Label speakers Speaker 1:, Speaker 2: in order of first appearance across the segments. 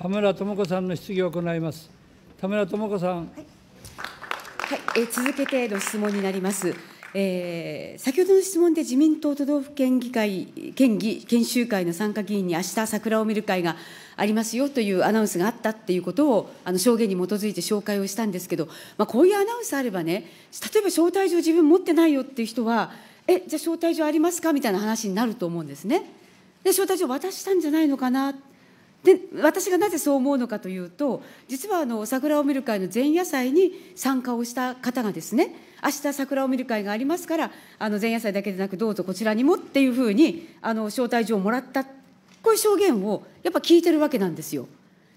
Speaker 1: 田村智子さんの質疑を行います田村智子さん、はい、
Speaker 2: はい、え続けての質問になります、えー、先ほどの質問で自民党都道府県議会県議研修会の参加議員に明日桜を見る会がありますよというアナウンスがあったっていうことをあの証言に基づいて紹介をしたんですけど、まあ、こういうアナウンスあればね例えば招待状自分持ってないよっていう人はえじゃあ招待状ありますかみたいな話になると思うんですね。で招待状渡したんじゃないのかなで私がなぜそう思うのかというと実はあの桜を見る会の前夜祭に参加をした方がですね明日桜を見る会がありますからあの前夜祭だけでなくどうぞこちらにもっていうふうにあの招待状をもらったこういう証言をやっぱ聞いてるわけなんですよ。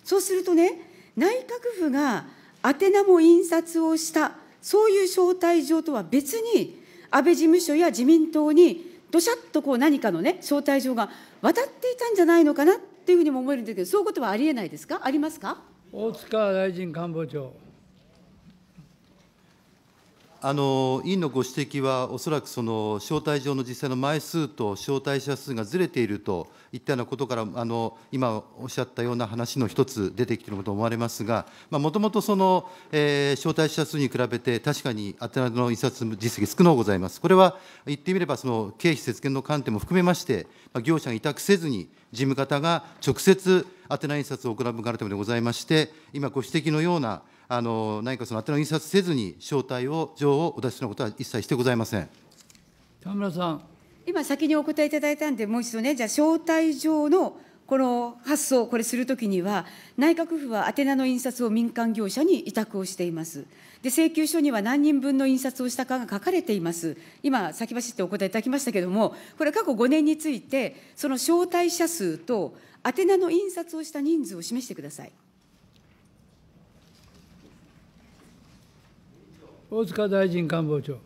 Speaker 2: そうするとね内閣府が宛名も印刷をしたそういう招待状とは別に安倍事務所や自民党にどしゃっとこう何かのね招待状が渡っていたんじゃないのかなっていうふうにも思えるんですけど、そういうことはありえないですか、ありますか
Speaker 1: 大塚大臣官房長。
Speaker 3: あの委員のご指摘は、おそらくその招待状の実際の枚数と招待者数がずれているといったようなことから、あの今おっしゃったような話の一つ、出てきているかと思われますが、もともと招待者数に比べて、確かに宛名の印刷実績、少なうございます。これは言ってみれば、経費節減の観点も含めまして、業者に委託せずに、事務方が直接宛名印刷を行う向かれたでございまして、今ご指摘のような、あの何かその宛名を印刷せずに、招待を、状をお出しのことは一切してございません。
Speaker 1: 田村さん。
Speaker 2: 今、先にお答えいただいたんで、もう一度ね、じゃあ、招待状のこの発送、これするときには、内閣府は宛名の印刷を民間業者に委託をしています。で、請求書には何人分の印刷をしたかが書かれています。今、先走ってお答えいただきましたけれども、これ、過去5年について、その招待者数と、宛名の印刷をした人数を示してください。
Speaker 1: 大塚大臣官房長。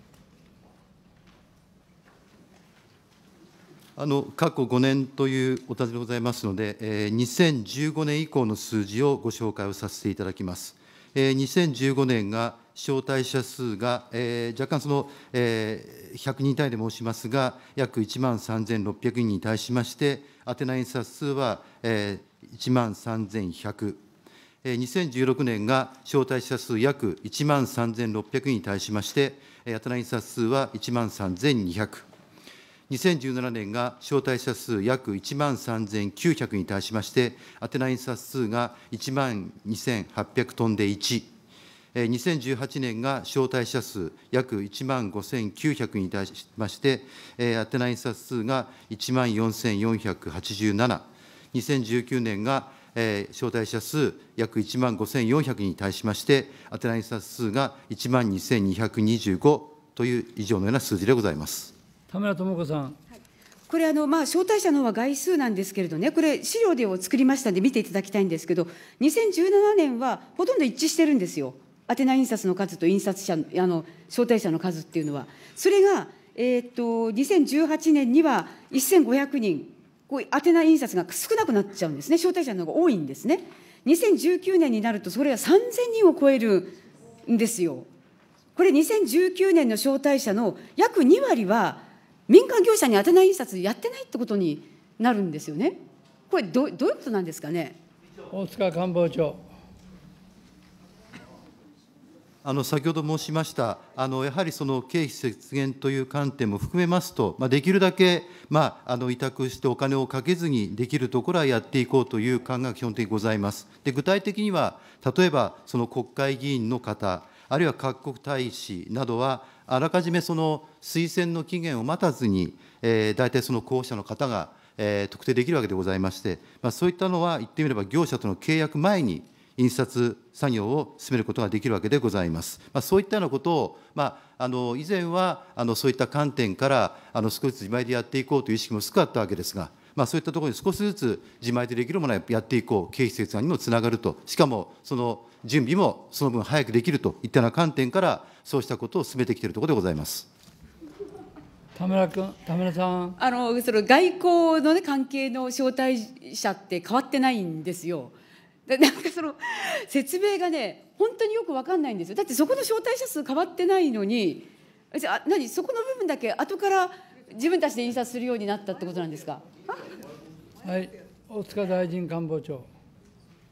Speaker 3: あの過去5年というお尋ねでございますので、えー、2015年以降の数字をご紹介をさせていただきます。えー、2015年が招待者数が、えー、若干その、えー、100人単位で申しますが、約1万3600人に対しまして、宛名印刷数は、えー、1万3100、2016年が招待者数約1万3600人に対しまして、アトライン数は1万3200、2017年が招待者数約1万3900に対しまして、アテナ印刷数が1万2800トンで1、2018年が招待者数約1万5900に対しまして、アテナ印刷数が1万4487、2019年が招待者数約1万5400に対しまして、宛名印刷数が1万2225という以上のような数字でございます
Speaker 1: 田村智子さん。
Speaker 2: これあの、まあ、招待者の方は概数なんですけれどね、これ、資料でを作りましたんで、見ていただきたいんですけど、2017年はほとんど一致してるんですよ、宛名印刷の数と印刷者あの招待者の数っていうのは。それが、えー、っと2018年には1500人こう宛名印刷が少なくなっちゃうんですね、招待者の方が多いんですね。2019年になると、それは3000人を超えるんですよ。これ、2019年の招待者の約2割は、民間業者に宛名印刷やってないってことになるんですよね。これど、どういうことなんですかね。大
Speaker 1: 塚官房長。
Speaker 3: 先ほど申しました、やはりその経費節減という観点も含めますと、できるだけ委託してお金をかけずにできるところはやっていこうという考えが基本的にございます。具体的には、例えばその国会議員の方、あるいは各国大使などは、あらかじめその推薦の期限を待たずに、えー、大体その候補者の方が、えー、特定できるわけでございまして、まあ、そういったのは言ってみれば業者との契約前に印刷作業を進めることができるわけでございます。まあ、そういったようなことを、まあ、あの以前はあのそういった観点からあの少しずつ自前でやっていこうという意識も少なかったわけですが、まあ、そういったところに少しずつ自前でできるものはやっていこう、経費節約にもつながると、しかもその準備もその分早くできるといったような観点から、そうしたことを進めてきているところでございます。
Speaker 1: 田村君田村さん
Speaker 2: あのその外交の、ね、関係の招待者って変わってないんですよ。でなんかその説明がね本当によく分かんないんですよだってそこの招待者数変わってないのにあ何そこの部分だけ後から自分たちで印刷するようになったってことなんですか
Speaker 1: はい大塚大臣官房長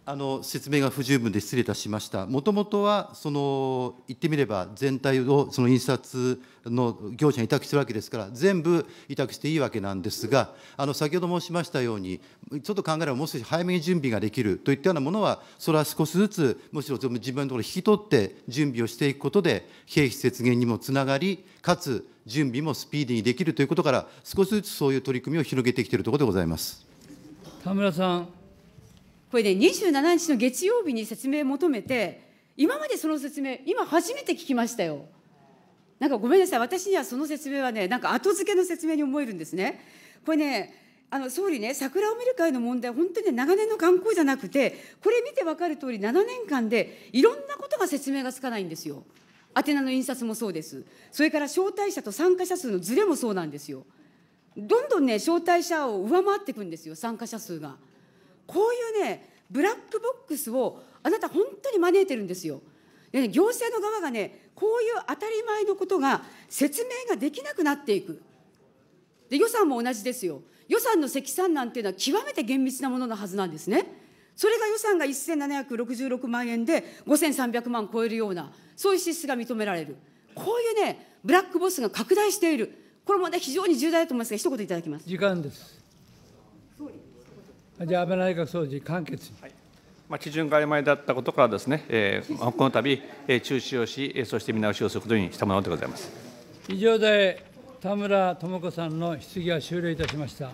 Speaker 3: あの説明が不十分で失礼いたしました、もともとはその言ってみれば、全体をその印刷の業者に委託してるわけですから、全部委託していいわけなんですが、あの先ほど申しましたように、ちょっと考えれば、もう少し早めに準備ができるといったようなものは、それは少しずつ、むしろ自分のところに引き取って準備をしていくことで、経費節減にもつながり、かつ準備もスピーディーにできるということから、少しずつそういう取り組みを広げてきているところでございます。
Speaker 1: 田村さん
Speaker 2: これね、27日の月曜日に説明求めて、今までその説明、今初めて聞きましたよ。なんかごめんなさい、私にはその説明はね、なんか後付けの説明に思えるんですね。これね、あの総理ね、桜を見る会の問題、本当に、長年の観光じゃなくて、これ見て分かるとおり、7年間でいろんなことが説明がつかないんですよ。宛名の印刷もそうです。それから招待者と参加者数のずれもそうなんですよ。どんどんね、招待者を上回っていくんですよ、参加者数が。こういうねブラックボックスをあなた本当に招いてるんですよ。ね、行政の側がね、こういう当たり前のことが説明ができなくなっていく。で予算も同じですよ。予算の積算なんていうのは極めて厳密なもののはずなんですね。それが予算が1766万円で5300万超えるような、そういう支出が認められる。こういうね、ブラックボスが拡大している。これもね、非常に重大だと思いますが、一言いただきます。時間です。
Speaker 1: じゃあ、安倍内閣総理、簡潔に。はいまあ、基準が曖昧だったことからですね、えー、この度、えー、中止をし、そして見直しをするこ
Speaker 2: とにしたものでございます。
Speaker 1: 以上で田村智子さんの質疑は終了いたしました。